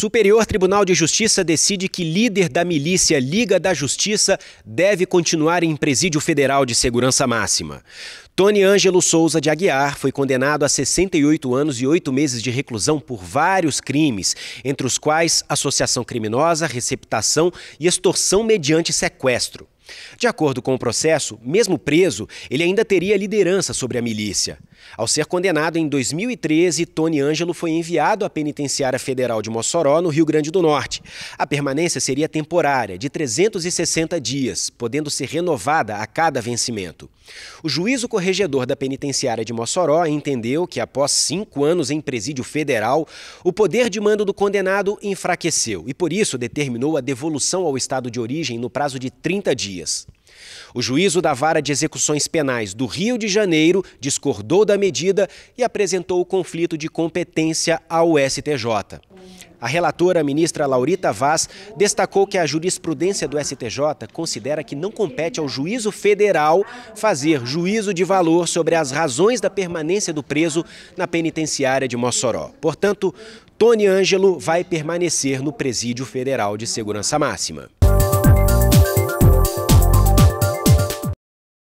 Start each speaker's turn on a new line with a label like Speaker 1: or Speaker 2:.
Speaker 1: Superior Tribunal de Justiça decide que líder da milícia Liga da Justiça deve continuar em presídio federal de segurança máxima. Tony Ângelo Souza de Aguiar foi condenado a 68 anos e 8 meses de reclusão por vários crimes, entre os quais associação criminosa, receptação e extorsão mediante sequestro. De acordo com o processo, mesmo preso, ele ainda teria liderança sobre a milícia. Ao ser condenado em 2013, Tony Ângelo foi enviado à Penitenciária Federal de Mossoró, no Rio Grande do Norte. A permanência seria temporária, de 360 dias, podendo ser renovada a cada vencimento. O juízo corregedor da penitenciária de Mossoró entendeu que, após cinco anos em presídio federal, o poder de mando do condenado enfraqueceu e, por isso, determinou a devolução ao estado de origem no prazo de 30 dias. O juízo da Vara de Execuções Penais do Rio de Janeiro discordou da medida e apresentou o conflito de competência ao STJ. A relatora, a ministra Laurita Vaz, destacou que a jurisprudência do STJ considera que não compete ao juízo federal fazer juízo de valor sobre as razões da permanência do preso na penitenciária de Mossoró. Portanto, Tony Ângelo vai permanecer no Presídio Federal de Segurança Máxima.